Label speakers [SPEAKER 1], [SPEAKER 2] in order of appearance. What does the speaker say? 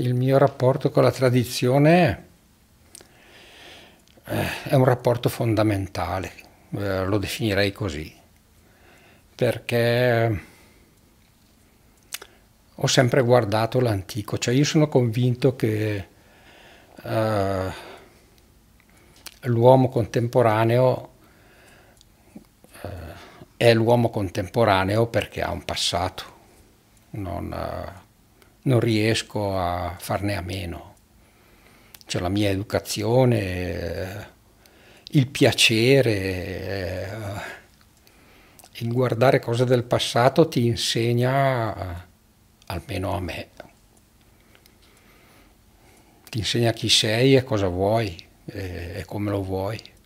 [SPEAKER 1] il mio rapporto con la tradizione eh, è un rapporto fondamentale, eh, lo definirei così, perché ho sempre guardato l'antico, cioè io sono convinto che eh, l'uomo contemporaneo eh, è l'uomo contemporaneo perché ha un passato, non, eh, non riesco a farne a meno. C'è la mia educazione, eh, il piacere, eh, il guardare cose del passato ti insegna, eh, almeno a me, ti insegna chi sei e cosa vuoi e come lo vuoi.